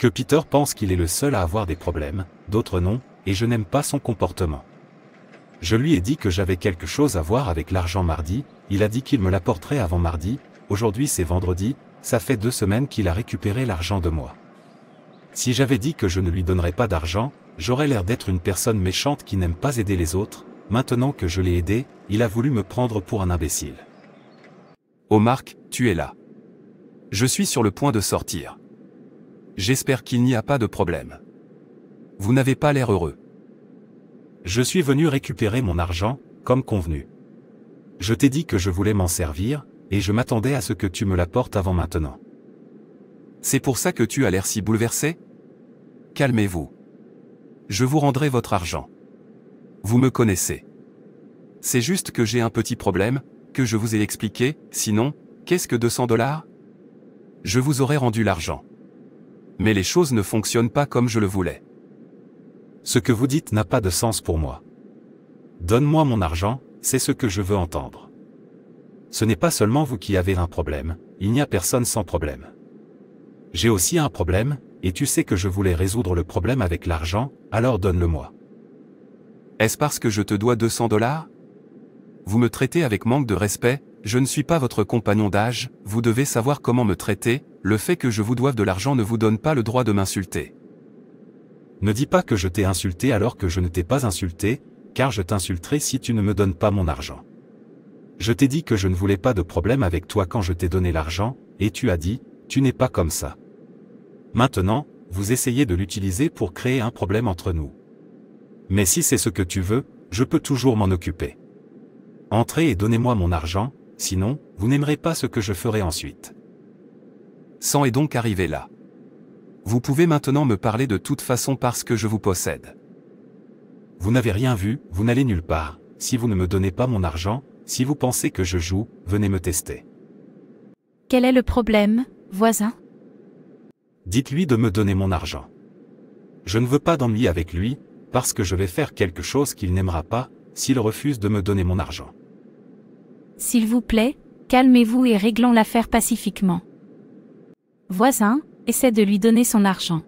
que Peter pense qu'il est le seul à avoir des problèmes, d'autres non, et je n'aime pas son comportement. Je lui ai dit que j'avais quelque chose à voir avec l'argent mardi, il a dit qu'il me l'apporterait avant mardi, aujourd'hui c'est vendredi, ça fait deux semaines qu'il a récupéré l'argent de moi. Si j'avais dit que je ne lui donnerais pas d'argent, j'aurais l'air d'être une personne méchante qui n'aime pas aider les autres, maintenant que je l'ai aidé, il a voulu me prendre pour un imbécile. Oh Marc, tu es là. Je suis sur le point de sortir. J'espère qu'il n'y a pas de problème. Vous n'avez pas l'air heureux. Je suis venu récupérer mon argent, comme convenu. Je t'ai dit que je voulais m'en servir, et je m'attendais à ce que tu me l'apportes avant maintenant. C'est pour ça que tu as l'air si bouleversé Calmez-vous. Je vous rendrai votre argent. Vous me connaissez. C'est juste que j'ai un petit problème, que je vous ai expliqué, sinon, qu'est-ce que 200 dollars Je vous aurais rendu l'argent mais les choses ne fonctionnent pas comme je le voulais. Ce que vous dites n'a pas de sens pour moi. Donne-moi mon argent, c'est ce que je veux entendre. Ce n'est pas seulement vous qui avez un problème, il n'y a personne sans problème. J'ai aussi un problème, et tu sais que je voulais résoudre le problème avec l'argent, alors donne-le-moi. Est-ce parce que je te dois 200 dollars Vous me traitez avec manque de respect, je ne suis pas votre compagnon d'âge, vous devez savoir comment me traiter, le fait que je vous doive de l'argent ne vous donne pas le droit de m'insulter. Ne dis pas que je t'ai insulté alors que je ne t'ai pas insulté, car je t'insulterai si tu ne me donnes pas mon argent. Je t'ai dit que je ne voulais pas de problème avec toi quand je t'ai donné l'argent, et tu as dit, tu n'es pas comme ça. Maintenant, vous essayez de l'utiliser pour créer un problème entre nous. Mais si c'est ce que tu veux, je peux toujours m'en occuper. Entrez et donnez-moi mon argent, sinon, vous n'aimerez pas ce que je ferai ensuite. Sans est donc arrivé là. Vous pouvez maintenant me parler de toute façon parce que je vous possède. Vous n'avez rien vu, vous n'allez nulle part, si vous ne me donnez pas mon argent, si vous pensez que je joue, venez me tester. Quel est le problème, voisin Dites-lui de me donner mon argent. Je ne veux pas d'ennui avec lui, parce que je vais faire quelque chose qu'il n'aimera pas, s'il refuse de me donner mon argent. S'il vous plaît, calmez-vous et réglons l'affaire pacifiquement. Voisin, essaie de lui donner son argent.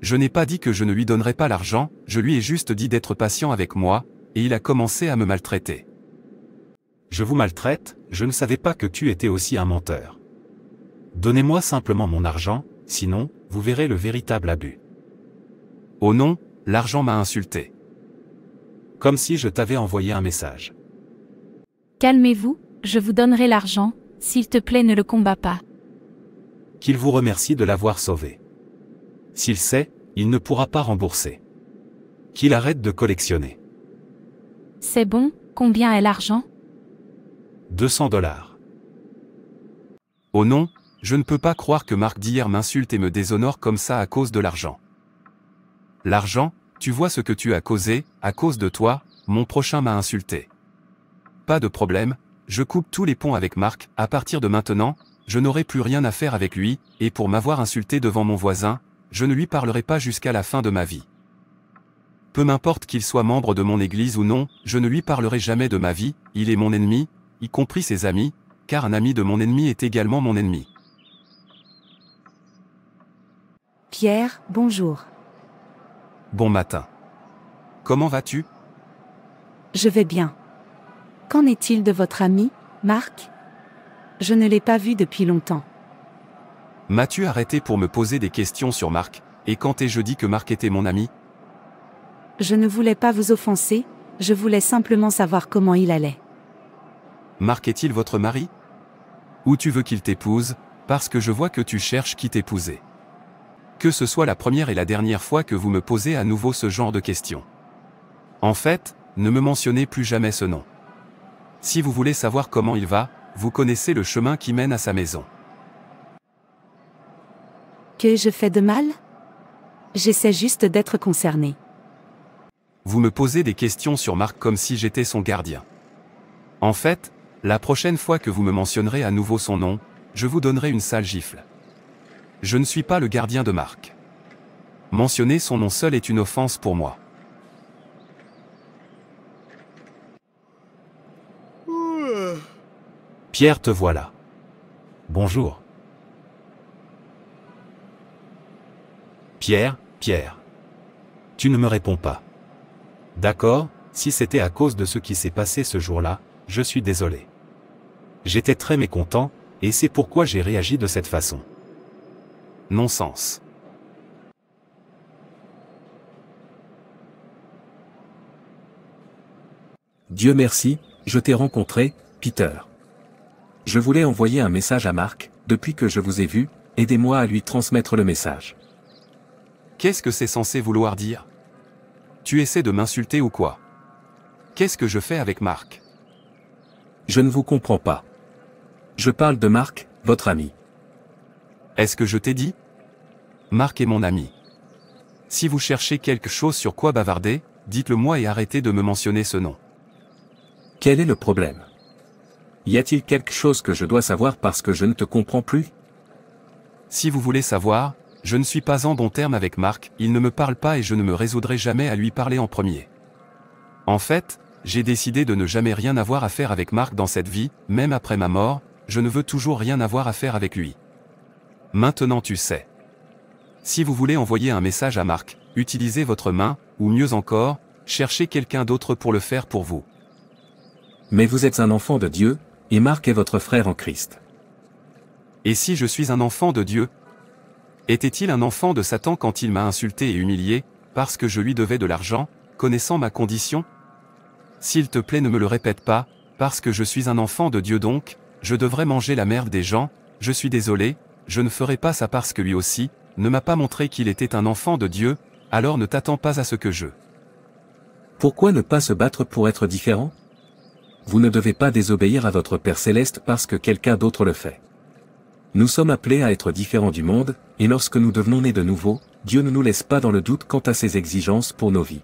Je n'ai pas dit que je ne lui donnerais pas l'argent, je lui ai juste dit d'être patient avec moi, et il a commencé à me maltraiter. Je vous maltraite, je ne savais pas que tu étais aussi un menteur. Donnez-moi simplement mon argent, sinon, vous verrez le véritable abus. Oh non, l'argent m'a insulté. Comme si je t'avais envoyé un message. Calmez-vous, je vous donnerai l'argent, s'il te plaît ne le combat pas. Qu'il vous remercie de l'avoir sauvé. S'il sait, il ne pourra pas rembourser. Qu'il arrête de collectionner. C'est bon, combien est l'argent 200 dollars. Oh non, je ne peux pas croire que Marc d'hier m'insulte et me déshonore comme ça à cause de l'argent. L'argent, tu vois ce que tu as causé, à cause de toi, mon prochain m'a insulté. Pas de problème, je coupe tous les ponts avec Marc, à partir de maintenant, je n'aurai plus rien à faire avec lui, et pour m'avoir insulté devant mon voisin, je ne lui parlerai pas jusqu'à la fin de ma vie. Peu m'importe qu'il soit membre de mon église ou non, je ne lui parlerai jamais de ma vie, il est mon ennemi, y compris ses amis, car un ami de mon ennemi est également mon ennemi. Pierre, bonjour. Bon matin. Comment vas-tu Je vais bien. Qu'en est-il de votre ami, Marc Je ne l'ai pas vu depuis longtemps. M'as-tu arrêté pour me poser des questions sur Marc, et quand ai-je dit que Marc était mon ami Je ne voulais pas vous offenser, je voulais simplement savoir comment il allait. Marc est-il votre mari Ou tu veux qu'il t'épouse, parce que je vois que tu cherches qui t'épouser. Que ce soit la première et la dernière fois que vous me posez à nouveau ce genre de questions. En fait, ne me mentionnez plus jamais ce nom. Si vous voulez savoir comment il va, vous connaissez le chemin qui mène à sa maison. Que je fais de mal J'essaie juste d'être concerné. Vous me posez des questions sur Marc comme si j'étais son gardien. En fait, la prochaine fois que vous me mentionnerez à nouveau son nom, je vous donnerai une sale gifle. Je ne suis pas le gardien de Marc. Mentionner son nom seul est une offense pour moi. Pierre te voilà. Bonjour. Pierre, Pierre. Tu ne me réponds pas. D'accord, si c'était à cause de ce qui s'est passé ce jour-là, je suis désolé. J'étais très mécontent, et c'est pourquoi j'ai réagi de cette façon. Non-sens. Dieu merci, je t'ai rencontré, Peter. Je voulais envoyer un message à Marc, depuis que je vous ai vu, aidez-moi à lui transmettre le message. Qu'est-ce que c'est censé vouloir dire Tu essaies de m'insulter ou quoi Qu'est-ce que je fais avec Marc Je ne vous comprends pas. Je parle de Marc, votre ami. Est-ce que je t'ai dit Marc est mon ami. Si vous cherchez quelque chose sur quoi bavarder, dites-le moi et arrêtez de me mentionner ce nom. Quel est le problème y a-t-il quelque chose que je dois savoir parce que je ne te comprends plus Si vous voulez savoir, je ne suis pas en bon terme avec Marc, il ne me parle pas et je ne me résoudrai jamais à lui parler en premier. En fait, j'ai décidé de ne jamais rien avoir à faire avec Marc dans cette vie, même après ma mort, je ne veux toujours rien avoir à faire avec lui. Maintenant tu sais. Si vous voulez envoyer un message à Marc, utilisez votre main, ou mieux encore, cherchez quelqu'un d'autre pour le faire pour vous. Mais vous êtes un enfant de Dieu, et Marc est votre frère en Christ. Et si je suis un enfant de Dieu Était-il un enfant de Satan quand il m'a insulté et humilié, parce que je lui devais de l'argent, connaissant ma condition S'il te plaît ne me le répète pas, parce que je suis un enfant de Dieu donc, je devrais manger la merde des gens, je suis désolé, je ne ferai pas ça parce que lui aussi, ne m'a pas montré qu'il était un enfant de Dieu, alors ne t'attends pas à ce que je. Pourquoi ne pas se battre pour être différent vous ne devez pas désobéir à votre Père céleste parce que quelqu'un d'autre le fait. Nous sommes appelés à être différents du monde, et lorsque nous devenons nés de nouveau, Dieu ne nous laisse pas dans le doute quant à ses exigences pour nos vies.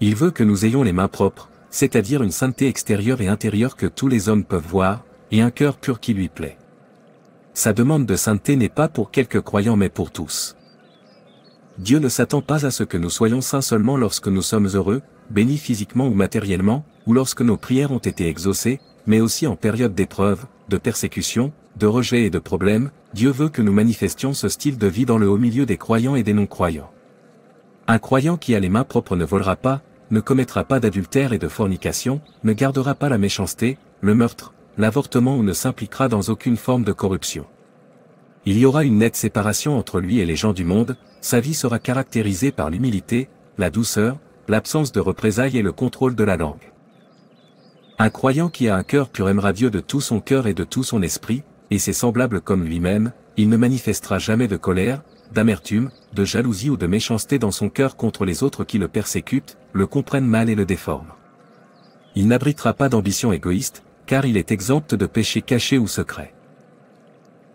Il veut que nous ayons les mains propres, c'est-à-dire une sainteté extérieure et intérieure que tous les hommes peuvent voir, et un cœur pur qui lui plaît. Sa demande de sainteté n'est pas pour quelques croyants mais pour tous. Dieu ne s'attend pas à ce que nous soyons saints seulement lorsque nous sommes heureux, béni physiquement ou matériellement, ou lorsque nos prières ont été exaucées, mais aussi en période d'épreuve, de persécution, de rejet et de problèmes, Dieu veut que nous manifestions ce style de vie dans le haut milieu des croyants et des non-croyants. Un croyant qui a les mains propres ne volera pas, ne commettra pas d'adultère et de fornication, ne gardera pas la méchanceté, le meurtre, l'avortement ou ne s'impliquera dans aucune forme de corruption. Il y aura une nette séparation entre lui et les gens du monde, sa vie sera caractérisée par l'humilité, la douceur, l'absence de représailles et le contrôle de la langue. Un croyant qui a un cœur pur aimera Dieu de tout son cœur et de tout son esprit, et ses semblables comme lui-même, il ne manifestera jamais de colère, d'amertume, de jalousie ou de méchanceté dans son cœur contre les autres qui le persécutent, le comprennent mal et le déforment. Il n'abritera pas d'ambition égoïste, car il est exempt de péchés cachés ou secrets.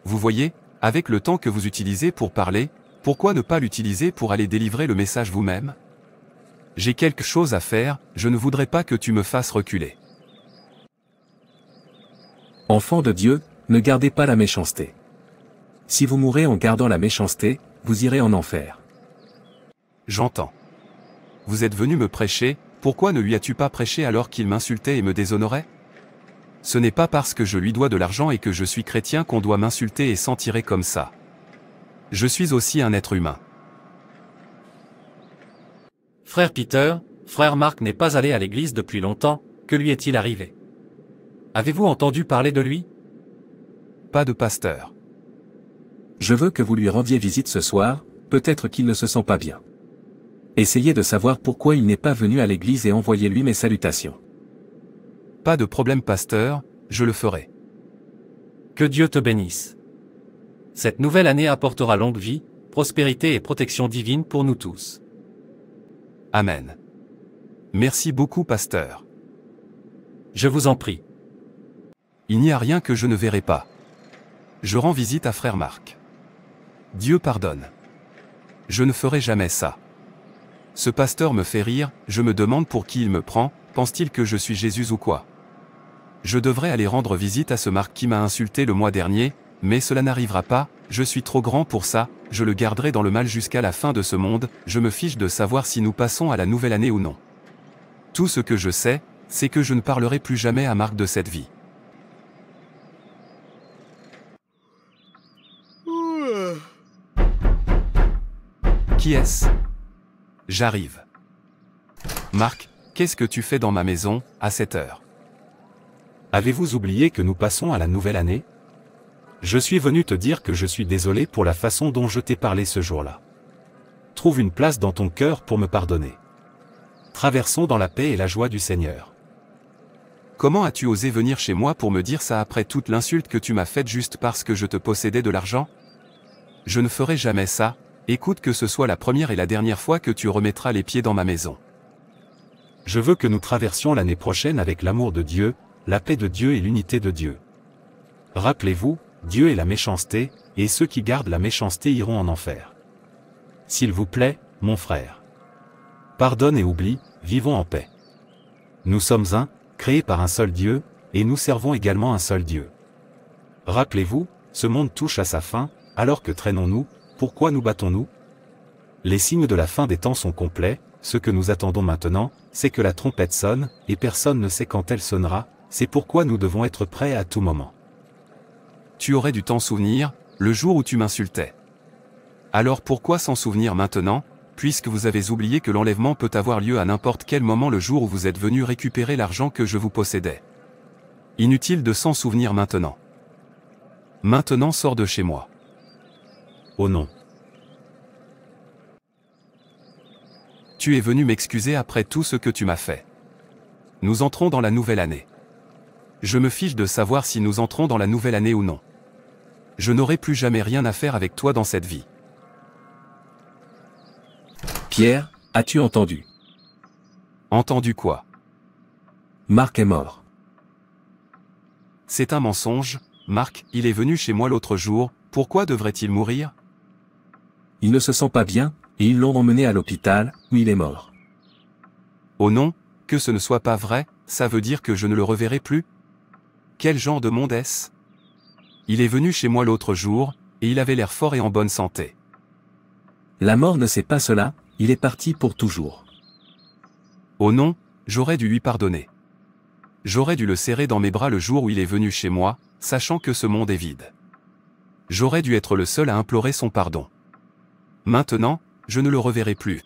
Vous voyez, avec le temps que vous utilisez pour parler, pourquoi ne pas l'utiliser pour aller délivrer le message vous-même j'ai quelque chose à faire, je ne voudrais pas que tu me fasses reculer. Enfant de Dieu, ne gardez pas la méchanceté. Si vous mourrez en gardant la méchanceté, vous irez en enfer. J'entends. Vous êtes venu me prêcher, pourquoi ne lui as-tu pas prêché alors qu'il m'insultait et me déshonorait Ce n'est pas parce que je lui dois de l'argent et que je suis chrétien qu'on doit m'insulter et s'en tirer comme ça. Je suis aussi un être humain. Frère Peter, frère Marc n'est pas allé à l'église depuis longtemps, que lui est-il arrivé Avez-vous entendu parler de lui Pas de pasteur. Je veux que vous lui rendiez visite ce soir, peut-être qu'il ne se sent pas bien. Essayez de savoir pourquoi il n'est pas venu à l'église et envoyez-lui mes salutations. Pas de problème pasteur, je le ferai. Que Dieu te bénisse. Cette nouvelle année apportera longue vie, prospérité et protection divine pour nous tous. Amen. Merci beaucoup, pasteur. Je vous en prie. Il n'y a rien que je ne verrai pas. Je rends visite à frère Marc. Dieu pardonne. Je ne ferai jamais ça. Ce pasteur me fait rire, je me demande pour qui il me prend, pense-t-il que je suis Jésus ou quoi Je devrais aller rendre visite à ce Marc qui m'a insulté le mois dernier, mais cela n'arrivera pas, je suis trop grand pour ça, je le garderai dans le mal jusqu'à la fin de ce monde, je me fiche de savoir si nous passons à la nouvelle année ou non. Tout ce que je sais, c'est que je ne parlerai plus jamais à Marc de cette vie. Qui est-ce J'arrive. Marc, qu'est-ce que tu fais dans ma maison, à cette heure Avez-vous oublié que nous passons à la nouvelle année je suis venu te dire que je suis désolé pour la façon dont je t'ai parlé ce jour-là. Trouve une place dans ton cœur pour me pardonner. Traversons dans la paix et la joie du Seigneur. Comment as-tu osé venir chez moi pour me dire ça après toute l'insulte que tu m'as faite juste parce que je te possédais de l'argent Je ne ferai jamais ça, écoute que ce soit la première et la dernière fois que tu remettras les pieds dans ma maison. Je veux que nous traversions l'année prochaine avec l'amour de Dieu, la paix de Dieu et l'unité de Dieu. Rappelez-vous, Dieu est la méchanceté, et ceux qui gardent la méchanceté iront en enfer. S'il vous plaît, mon frère. Pardonne et oublie, vivons en paix. Nous sommes un, créés par un seul Dieu, et nous servons également un seul Dieu. Rappelez-vous, ce monde touche à sa fin, alors que traînons-nous, pourquoi nous battons-nous Les signes de la fin des temps sont complets, ce que nous attendons maintenant, c'est que la trompette sonne, et personne ne sait quand elle sonnera, c'est pourquoi nous devons être prêts à tout moment. Tu aurais dû t'en souvenir, le jour où tu m'insultais. Alors pourquoi s'en souvenir maintenant, puisque vous avez oublié que l'enlèvement peut avoir lieu à n'importe quel moment le jour où vous êtes venu récupérer l'argent que je vous possédais Inutile de s'en souvenir maintenant. Maintenant sors de chez moi. Oh non. Tu es venu m'excuser après tout ce que tu m'as fait. Nous entrons dans la nouvelle année. Je me fiche de savoir si nous entrons dans la nouvelle année ou non je n'aurai plus jamais rien à faire avec toi dans cette vie. Pierre, as-tu entendu Entendu quoi Marc est mort. C'est un mensonge, Marc, il est venu chez moi l'autre jour, pourquoi devrait-il mourir Il ne se sent pas bien, et ils l'ont emmené à l'hôpital, où il est mort. Oh non, que ce ne soit pas vrai, ça veut dire que je ne le reverrai plus Quel genre de monde est-ce il est venu chez moi l'autre jour, et il avait l'air fort et en bonne santé. La mort ne sait pas cela, il est parti pour toujours. Oh non, j'aurais dû lui pardonner. J'aurais dû le serrer dans mes bras le jour où il est venu chez moi, sachant que ce monde est vide. J'aurais dû être le seul à implorer son pardon. Maintenant, je ne le reverrai plus.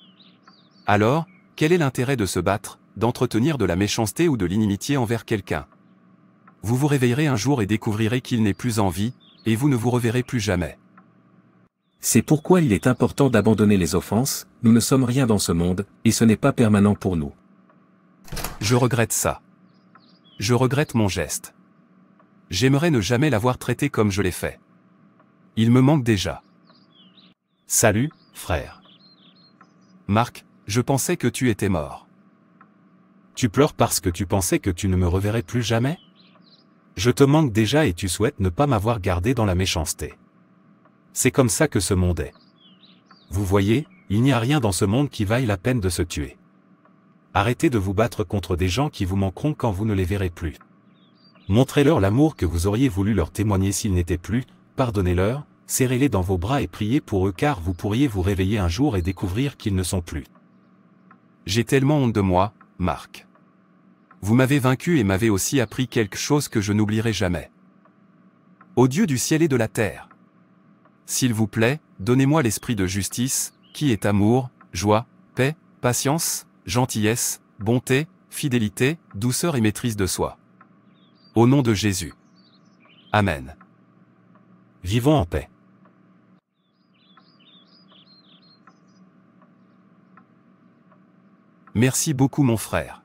Alors, quel est l'intérêt de se battre, d'entretenir de la méchanceté ou de l'inimitié envers quelqu'un vous vous réveillerez un jour et découvrirez qu'il n'est plus en vie, et vous ne vous reverrez plus jamais. C'est pourquoi il est important d'abandonner les offenses, nous ne sommes rien dans ce monde, et ce n'est pas permanent pour nous. Je regrette ça. Je regrette mon geste. J'aimerais ne jamais l'avoir traité comme je l'ai fait. Il me manque déjà. Salut, frère. Marc, je pensais que tu étais mort. Tu pleures parce que tu pensais que tu ne me reverrais plus jamais je te manque déjà et tu souhaites ne pas m'avoir gardé dans la méchanceté. C'est comme ça que ce monde est. Vous voyez, il n'y a rien dans ce monde qui vaille la peine de se tuer. Arrêtez de vous battre contre des gens qui vous manqueront quand vous ne les verrez plus. Montrez-leur l'amour que vous auriez voulu leur témoigner s'ils n'étaient plus, pardonnez-leur, serrez-les dans vos bras et priez pour eux car vous pourriez vous réveiller un jour et découvrir qu'ils ne sont plus. J'ai tellement honte de moi, Marc vous m'avez vaincu et m'avez aussi appris quelque chose que je n'oublierai jamais. Ô Dieu du ciel et de la terre, s'il vous plaît, donnez-moi l'esprit de justice, qui est amour, joie, paix, patience, gentillesse, bonté, fidélité, douceur et maîtrise de soi. Au nom de Jésus. Amen. Vivons en paix. Merci beaucoup mon frère.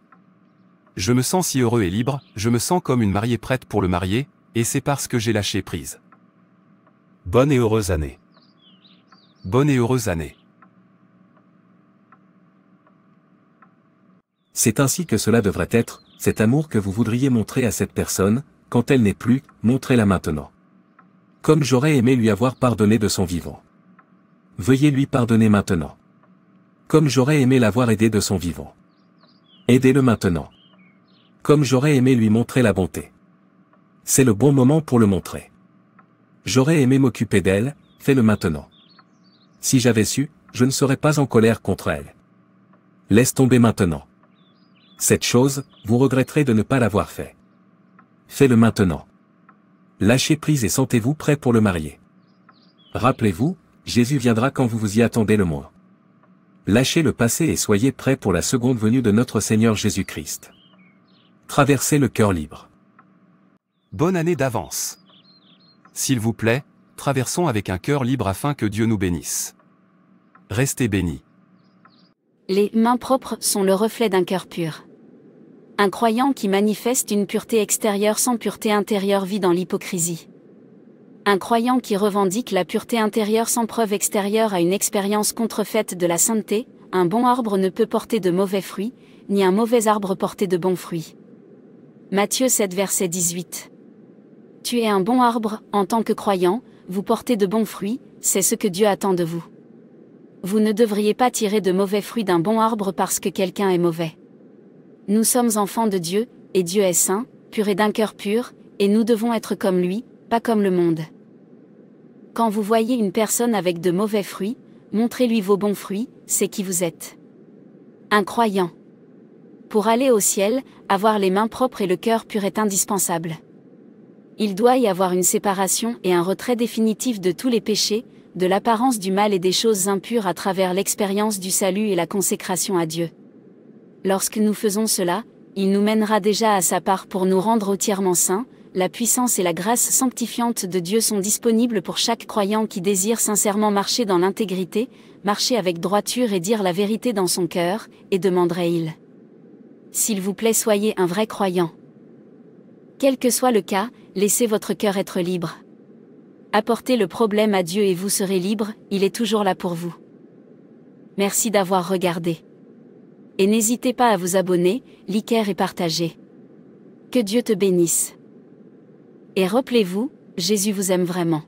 Je me sens si heureux et libre, je me sens comme une mariée prête pour le marier, et c'est parce que j'ai lâché prise. Bonne et heureuse année. Bonne et heureuse année. C'est ainsi que cela devrait être, cet amour que vous voudriez montrer à cette personne, quand elle n'est plus, montrez-la maintenant. Comme j'aurais aimé lui avoir pardonné de son vivant. Veuillez lui pardonner maintenant. Comme j'aurais aimé l'avoir aidé de son vivant. Aidez-le maintenant comme j'aurais aimé lui montrer la bonté. C'est le bon moment pour le montrer. J'aurais aimé m'occuper d'elle, fais-le maintenant. Si j'avais su, je ne serais pas en colère contre elle. Laisse tomber maintenant. Cette chose, vous regretterez de ne pas l'avoir fait. Fais-le maintenant. Lâchez prise et sentez-vous prêt pour le marier. Rappelez-vous, Jésus viendra quand vous vous y attendez le moins. Lâchez le passé et soyez prêt pour la seconde venue de notre Seigneur Jésus-Christ. Traversez le cœur libre. Bonne année d'avance. S'il vous plaît, traversons avec un cœur libre afin que Dieu nous bénisse. Restez bénis. Les mains propres sont le reflet d'un cœur pur. Un croyant qui manifeste une pureté extérieure sans pureté intérieure vit dans l'hypocrisie. Un croyant qui revendique la pureté intérieure sans preuve extérieure a une expérience contrefaite de la sainteté, un bon arbre ne peut porter de mauvais fruits, ni un mauvais arbre porter de bons fruits. Matthieu 7 verset 18. Tu es un bon arbre, en tant que croyant, vous portez de bons fruits, c'est ce que Dieu attend de vous. Vous ne devriez pas tirer de mauvais fruits d'un bon arbre parce que quelqu'un est mauvais. Nous sommes enfants de Dieu, et Dieu est saint, pur et d'un cœur pur, et nous devons être comme lui, pas comme le monde. Quand vous voyez une personne avec de mauvais fruits, montrez-lui vos bons fruits, c'est qui vous êtes. Un croyant. Pour aller au ciel, avoir les mains propres et le cœur pur est indispensable. Il doit y avoir une séparation et un retrait définitif de tous les péchés, de l'apparence du mal et des choses impures à travers l'expérience du salut et la consécration à Dieu. Lorsque nous faisons cela, il nous mènera déjà à sa part pour nous rendre entièrement saints, la puissance et la grâce sanctifiante de Dieu sont disponibles pour chaque croyant qui désire sincèrement marcher dans l'intégrité, marcher avec droiture et dire la vérité dans son cœur, et demanderait-il. S'il vous plaît, soyez un vrai croyant. Quel que soit le cas, laissez votre cœur être libre. Apportez le problème à Dieu et vous serez libre, il est toujours là pour vous. Merci d'avoir regardé. Et n'hésitez pas à vous abonner, liker et partager. Que Dieu te bénisse. Et rappelez-vous, Jésus vous aime vraiment.